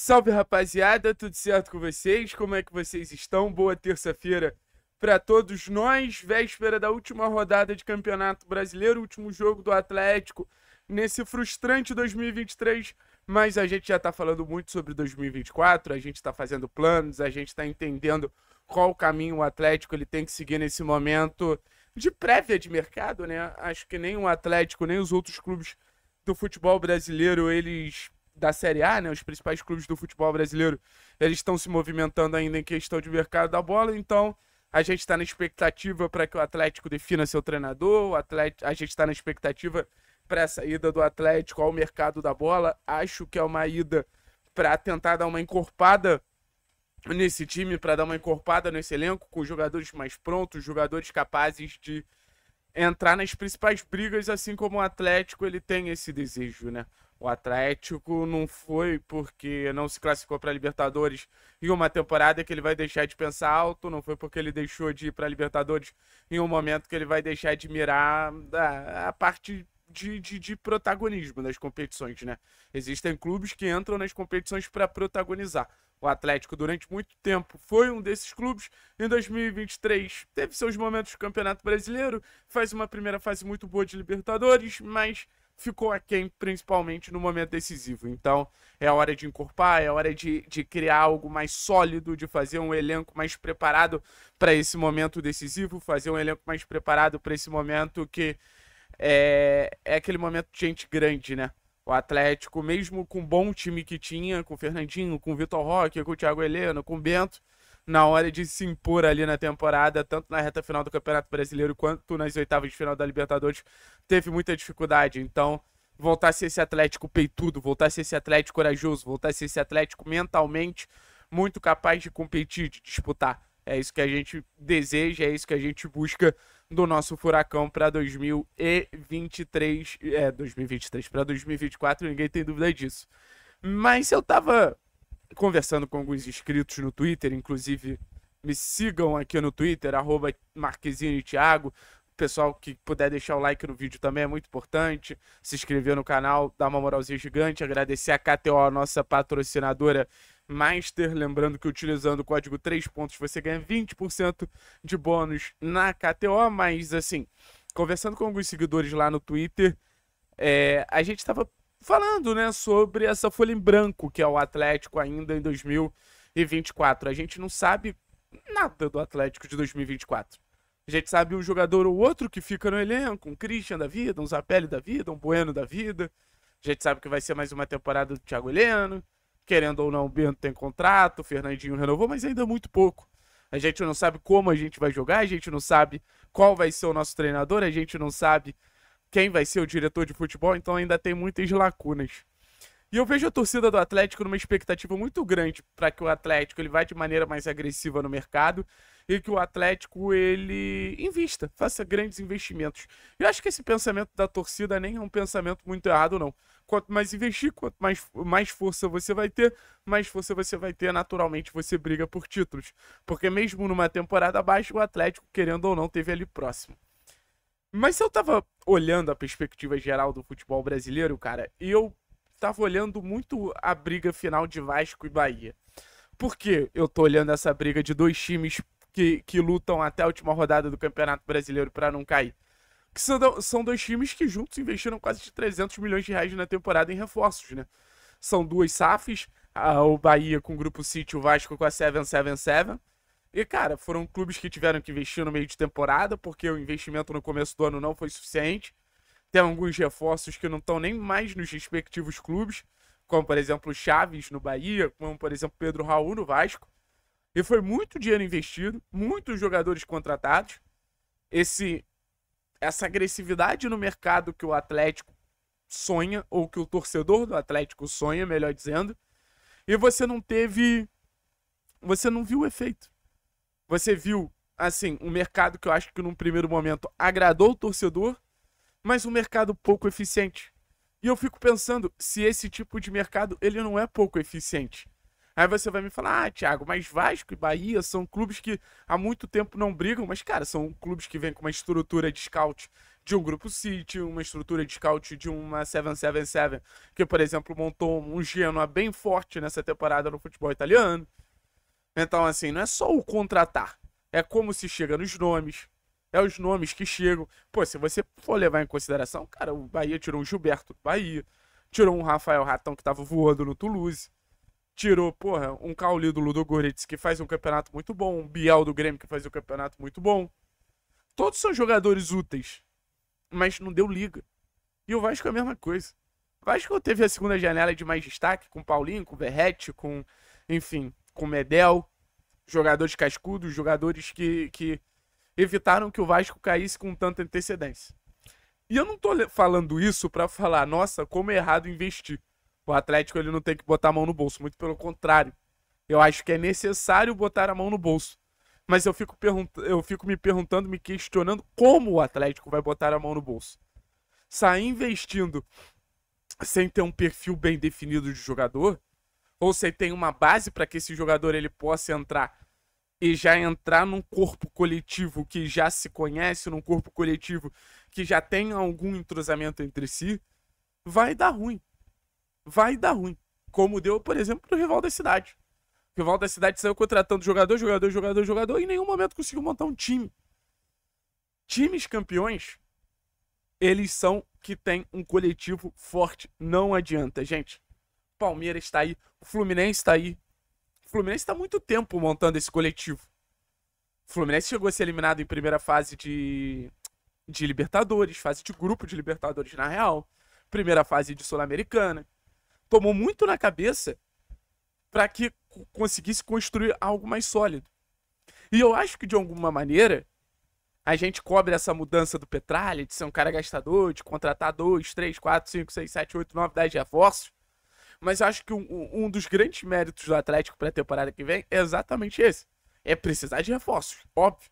Salve rapaziada, tudo certo com vocês? Como é que vocês estão? Boa terça-feira para todos nós, véspera da última rodada de Campeonato Brasileiro, último jogo do Atlético nesse frustrante 2023, mas a gente já está falando muito sobre 2024, a gente está fazendo planos, a gente está entendendo qual caminho o Atlético ele tem que seguir nesse momento de prévia de mercado, né? Acho que nem o Atlético, nem os outros clubes do futebol brasileiro, eles da Série A, né? Os principais clubes do futebol brasileiro, eles estão se movimentando ainda em questão de mercado da bola, então a gente está na expectativa para que o Atlético defina seu treinador, o Atlético, a gente está na expectativa para essa ida do Atlético ao mercado da bola. Acho que é uma ida para tentar dar uma encorpada nesse time, para dar uma encorpada nesse elenco, com jogadores mais prontos, jogadores capazes de entrar nas principais brigas, assim como o Atlético ele tem esse desejo, né? O Atlético não foi porque não se classificou para a Libertadores em uma temporada que ele vai deixar de pensar alto, não foi porque ele deixou de ir para a Libertadores em um momento que ele vai deixar de mirar a, ah, a parte de, de, de, protagonismo das competições, né? Existem clubes que entram nas competições para protagonizar. O Atlético, durante muito tempo, foi um desses clubes. Em 2023, teve seus momentos de Campeonato Brasileiro, faz uma primeira fase muito boa de Libertadores, mas ficou aquém, principalmente no momento decisivo. Então, é hora de encorpar, é hora de, de criar algo mais sólido, de fazer um elenco mais preparado para esse momento decisivo, fazer um elenco mais preparado para esse momento que é, é aquele momento de gente grande, né? O Atlético, mesmo com o bom time que tinha, com o Fernandinho, com o Vitor Roque, com o Thiago Heleno, com o Bento, na hora de se impor ali na temporada, tanto na reta final do Campeonato Brasileiro quanto nas oitavas de final da Libertadores, teve muita dificuldade. Então, voltar a ser esse Atlético peitudo, voltar a ser esse Atlético corajoso, voltar a ser esse Atlético mentalmente muito capaz de competir, de disputar. É isso que a gente deseja, é isso que a gente busca do nosso furacão para 2023, é 2023 para 2024, ninguém tem dúvida disso. Mas eu tava conversando com alguns inscritos no Twitter, inclusive me sigam aqui no Twitter, arroba Marquezine Thiago. Pessoal que puder deixar o like no vídeo também é muito importante. Se inscrever no canal, dar uma moralzinha gigante. Agradecer a KTO, a nossa patrocinadora Master. Lembrando que utilizando o código 3 pontos você ganha 20% de bônus na KTO. Mas assim, conversando com alguns seguidores lá no Twitter, é, a gente estava falando, né, sobre essa folha em branco que é o Atlético ainda em 2024. A gente não sabe nada do Atlético de 2024. A gente sabe um jogador ou outro que fica no elenco, um Christian da vida, um Zapelli da vida, um Bueno da vida. A gente sabe que vai ser mais uma temporada do Thiago Heleno. Querendo ou não, o Bento tem contrato, o Fernandinho renovou, mas ainda é muito pouco. A gente não sabe como a gente vai jogar, a gente não sabe qual vai ser o nosso treinador, a gente não sabe quem vai ser o diretor de futebol, então ainda tem muitas lacunas. E eu vejo a torcida do Atlético numa expectativa muito grande para que o Atlético ele vá de maneira mais agressiva no mercado e que o Atlético ele invista, faça grandes investimentos. Eu acho que esse pensamento da torcida nem é um pensamento muito errado não. Quanto mais investir, quanto mais, mais força você vai ter, mais força você vai ter, naturalmente você briga por títulos. Porque mesmo numa temporada abaixo, o Atlético, querendo ou não, teve ali próximo. Mas se eu tava olhando a perspectiva geral do futebol brasileiro, cara, e eu tava olhando muito a briga final de Vasco e Bahia. Por que eu tô olhando essa briga de dois times que, que lutam até a última rodada do Campeonato Brasileiro para não cair? Que são, são dois times que juntos investiram quase de 300 milhões de reais na temporada em reforços, né? São duas SAFs, a, o Bahia com o Grupo City, o Vasco com a 777. E, cara, foram clubes que tiveram que investir no meio de temporada, porque o investimento no começo do ano não foi suficiente. Tem alguns reforços que não estão nem mais nos respectivos clubes, como, por exemplo, Chaves no Bahia, como, por exemplo, Pedro Raul no Vasco. E foi muito dinheiro investido, muitos jogadores contratados. Esse essa agressividade no mercado que o Atlético sonha, ou que o torcedor do Atlético sonha, melhor dizendo, e você não teve. Você não viu o efeito. Você viu, assim, um mercado que eu acho que num primeiro momento agradou o torcedor, mas um mercado pouco eficiente. E eu fico pensando se esse tipo de mercado ele não é pouco eficiente. Aí você vai me falar, ah, Thiago, mas Vasco e Bahia são clubes que há muito tempo não brigam, mas, cara, são clubes que vêm com uma estrutura de scout de um grupo City, uma estrutura de scout de uma 777, que, por exemplo, montou um Genoa bem forte nessa temporada no futebol italiano. Então, assim, não é só o contratar. É como se chega nos nomes. É os nomes que chegam. Pô, se você for levar em consideração, cara, o Bahia tirou um Gilberto do Bahia. Tirou um Rafael Ratão que tava voando no Toulouse. Tirou, porra, um Cauli do Ludogorets que faz um campeonato muito bom. Um Biel do Grêmio que faz um campeonato muito bom. Todos são jogadores úteis. Mas não deu liga. E o Vasco é a mesma coisa. O Vasco teve a segunda janela de mais destaque com o Paulinho, com o Verrete, com. Enfim, com Medel, jogadores cascudos, jogadores que, que evitaram que o Vasco caísse com tanta antecedência. E eu não estou falando isso para falar, nossa, como é errado investir. O Atlético ele não tem que botar a mão no bolso, muito pelo contrário. Eu acho que é necessário botar a mão no bolso. Mas eu fico, eu fico me perguntando, me questionando como o Atlético vai botar a mão no bolso. Sair investindo sem ter um perfil bem definido de jogador ou você tem uma base para que esse jogador ele possa entrar e já entrar num corpo coletivo que já se conhece, num corpo coletivo que já tem algum entrosamento entre si, vai dar ruim. Vai dar ruim. Como deu, por exemplo, o rival da cidade. O rival da cidade saiu contratando jogador, jogador, jogador, jogador, e em nenhum momento conseguiu montar um time. Times campeões, eles são que tem um coletivo forte. Não adianta, gente. Palmeiras está aí, o Fluminense está aí. O Fluminense está muito tempo montando esse coletivo. O Fluminense chegou a ser eliminado em primeira fase de, de Libertadores, fase de grupo de Libertadores na real, primeira fase de Sul-Americana. Tomou muito na cabeça para que conseguisse construir algo mais sólido. E eu acho que de alguma maneira a gente cobre essa mudança do Petralha de ser um cara gastador, de contratar dois, três, quatro, cinco, seis, sete, oito, nove, dez reforços mas acho que um, um dos grandes méritos do Atlético para a temporada que vem é exatamente esse. É precisar de reforços, óbvio.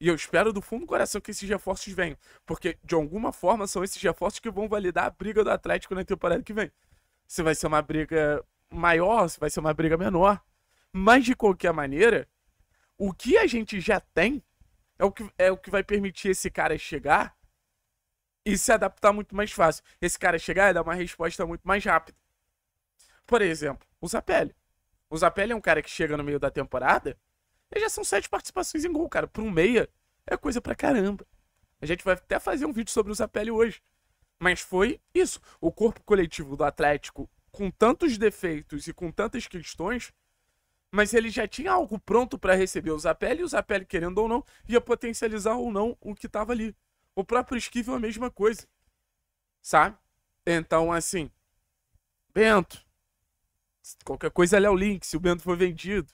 E eu espero do fundo do coração que esses reforços venham. Porque, de alguma forma, são esses reforços que vão validar a briga do Atlético na temporada que vem. Se vai ser uma briga maior, se vai ser uma briga menor. Mas, de qualquer maneira, o que a gente já tem é o que, é o que vai permitir esse cara chegar e se adaptar muito mais fácil. Esse cara chegar e dar uma resposta muito mais rápida. Por exemplo, o Zapelli. O Zapelli é um cara que chega no meio da temporada e já são sete participações em gol, cara. para um meia é coisa pra caramba. A gente vai até fazer um vídeo sobre o Zapelli hoje. Mas foi isso. O corpo coletivo do Atlético, com tantos defeitos e com tantas questões, mas ele já tinha algo pronto para receber o Zapelli, e o Zapelli, querendo ou não, ia potencializar ou não o que estava ali. O próprio Esquivel é a mesma coisa. Sabe? Então, assim, Bento, Qualquer coisa, Léo Link, se o Bento for vendido.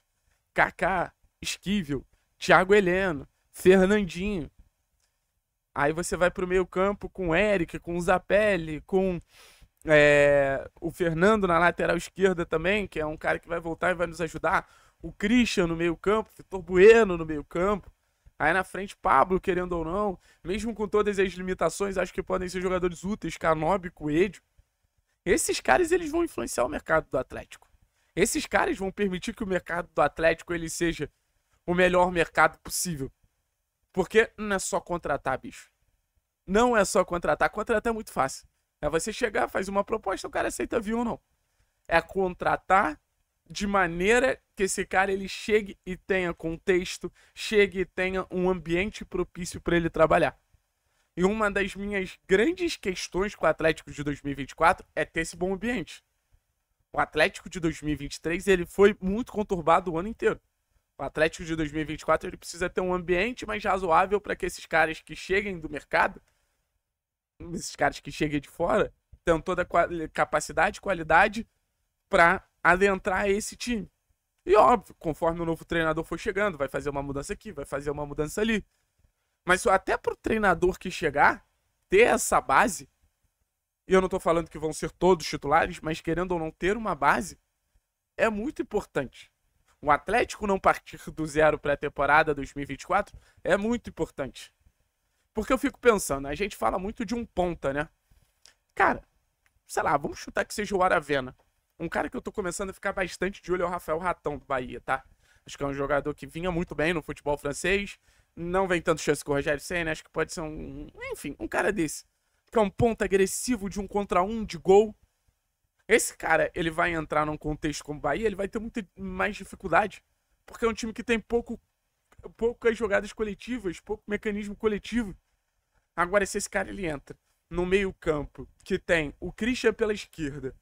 Kaká, Esquivel, Thiago Heleno, Fernandinho. Aí você vai pro meio campo com o Eric, com o Zapelli, com é, o Fernando na lateral esquerda também, que é um cara que vai voltar e vai nos ajudar. O Christian no meio campo, Vitor Bueno no meio campo. Aí na frente, Pablo, querendo ou não, mesmo com todas as limitações, acho que podem ser jogadores úteis, Canobi, Coelho. Esses caras eles vão influenciar o mercado do Atlético. Esses caras vão permitir que o mercado do Atlético ele seja o melhor mercado possível. Porque não é só contratar, bicho. Não é só contratar. Contratar é muito fácil. É você chegar, faz uma proposta, o cara aceita viu ou não. É contratar de maneira que esse cara ele chegue e tenha contexto, chegue e tenha um ambiente propício para ele trabalhar. E uma das minhas grandes questões com o Atlético de 2024 é ter esse bom ambiente. O Atlético de 2023 ele foi muito conturbado o ano inteiro. O Atlético de 2024 ele precisa ter um ambiente mais razoável para que esses caras que cheguem do mercado, esses caras que cheguem de fora, tenham toda a capacidade e qualidade para adentrar esse time. E óbvio, conforme o novo treinador for chegando, vai fazer uma mudança aqui, vai fazer uma mudança ali. Mas até pro treinador que chegar, ter essa base, e eu não tô falando que vão ser todos titulares, mas querendo ou não ter uma base, é muito importante. O Atlético não partir do zero para a temporada 2024 é muito importante. Porque eu fico pensando, a gente fala muito de um ponta, né? Cara, sei lá, vamos chutar que seja o Aravena. Um cara que eu tô começando a ficar bastante de olho é o Rafael Ratão do Bahia, tá? Acho que é um jogador que vinha muito bem no futebol francês, não vem tanto chance com o Rogério Senna. Acho que pode ser um. Enfim, um cara desse. Que é um ponto agressivo de um contra um de gol. Esse cara, ele vai entrar num contexto como o Bahia, ele vai ter muito mais dificuldade. Porque é um time que tem pouco, poucas jogadas coletivas, pouco mecanismo coletivo. Agora, se esse cara ele entra no meio-campo, que tem o Christian pela esquerda,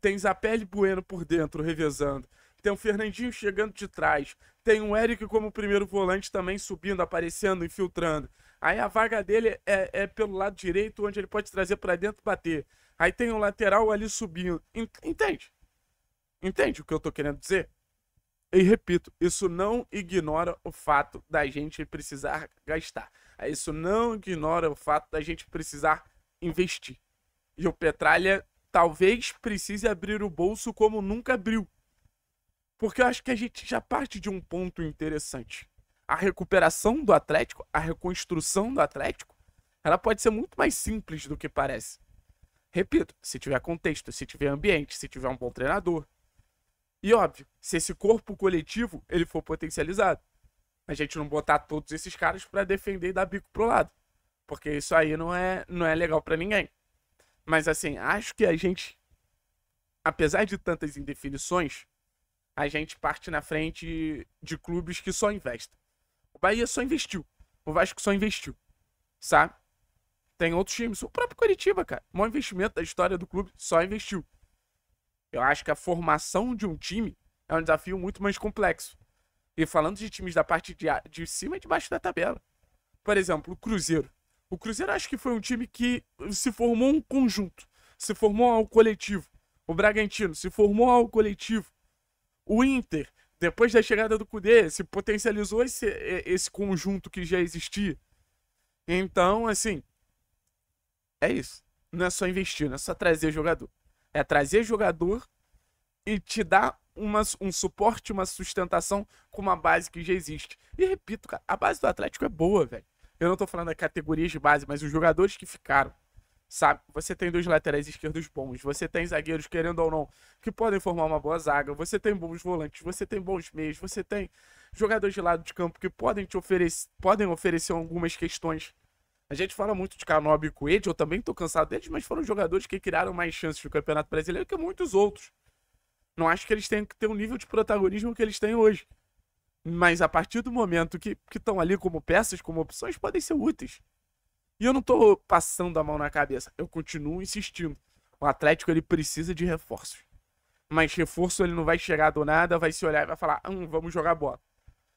tem Zapelli Bueno por dentro, revezando, tem o Fernandinho chegando de trás, tem o Eric como primeiro volante também subindo, aparecendo, infiltrando. Aí a vaga dele é, é pelo lado direito, onde ele pode trazer para dentro e bater. Aí tem o lateral ali subindo. Entende? Entende o que eu tô querendo dizer? E repito, isso não ignora o fato da gente precisar gastar. Isso não ignora o fato da gente precisar investir. E o Petralha talvez precise abrir o bolso como nunca abriu. Porque eu acho que a gente já parte de um ponto interessante. A recuperação do Atlético, a reconstrução do Atlético, ela pode ser muito mais simples do que parece. Repito, se tiver contexto, se tiver ambiente, se tiver um bom treinador. E óbvio, se esse corpo coletivo ele for potencializado, a gente não botar todos esses caras para defender e dar bico pro lado, porque isso aí não é não é legal para ninguém. Mas assim, acho que a gente apesar de tantas indefinições, a gente parte na frente de clubes que só investem. O Bahia só investiu. O Vasco só investiu. Sabe? Tem outros times. O próprio Curitiba, cara. O maior investimento da história do clube só investiu. Eu acho que a formação de um time é um desafio muito mais complexo. E falando de times da parte de, de cima e de baixo da tabela. Por exemplo, o Cruzeiro. O Cruzeiro acho que foi um time que se formou um conjunto. Se formou ao coletivo. O Bragantino se formou ao coletivo o Inter, depois da chegada do Cudê, se potencializou esse, esse conjunto que já existia. Então, assim, é isso. Não é só investir, não é só trazer jogador. É trazer jogador e te dar uma, um suporte, uma sustentação com uma base que já existe. E repito, cara, a base do Atlético é boa, velho. Eu não tô falando da categoria de base, mas os jogadores que ficaram sabe? Você tem dois laterais esquerdos bons, você tem zagueiros, querendo ou não, que podem formar uma boa zaga, você tem bons volantes, você tem bons meios, você tem jogadores de lado de campo que podem te oferecer, podem oferecer algumas questões. A gente fala muito de Canobi e Coelho, eu também tô cansado deles, mas foram jogadores que criaram mais chances no Campeonato Brasileiro que muitos outros. Não acho que eles tenham que ter o um nível de protagonismo que eles têm hoje. Mas a partir do momento que estão ali como peças, como opções, podem ser úteis. E eu não tô passando a mão na cabeça. Eu continuo insistindo. O Atlético ele precisa de reforços. Mas reforço ele não vai chegar do nada, vai se olhar e vai falar: hum, vamos jogar bola.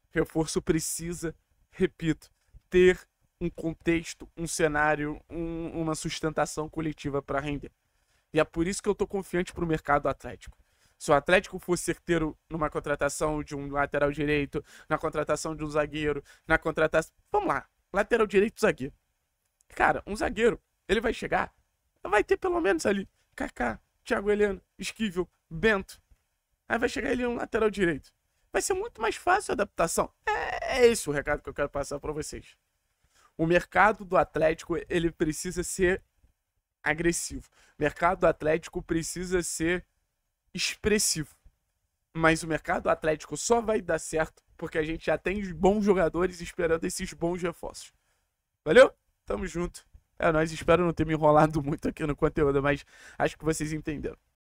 Reforço precisa, repito, ter um contexto, um cenário, um, uma sustentação coletiva para render. E é por isso que eu tô confiante pro mercado Atlético. Se o Atlético fosse certeiro numa contratação de um lateral direito, na contratação de um zagueiro, na contratação. Vamos lá, lateral direito zagueiro. Cara, um zagueiro, ele vai chegar, vai ter pelo menos ali Kaká, Thiago Heleno, Esquivel, Bento. Aí vai chegar ele um lateral direito. Vai ser muito mais fácil a adaptação. É, é esse o recado que eu quero passar para vocês. O mercado do Atlético, ele precisa ser agressivo. O mercado Atlético precisa ser expressivo. Mas o mercado Atlético só vai dar certo porque a gente já tem bons jogadores esperando esses bons reforços. Valeu? Tamo junto. É nóis, espero não ter me enrolado muito aqui no conteúdo, mas acho que vocês entenderam.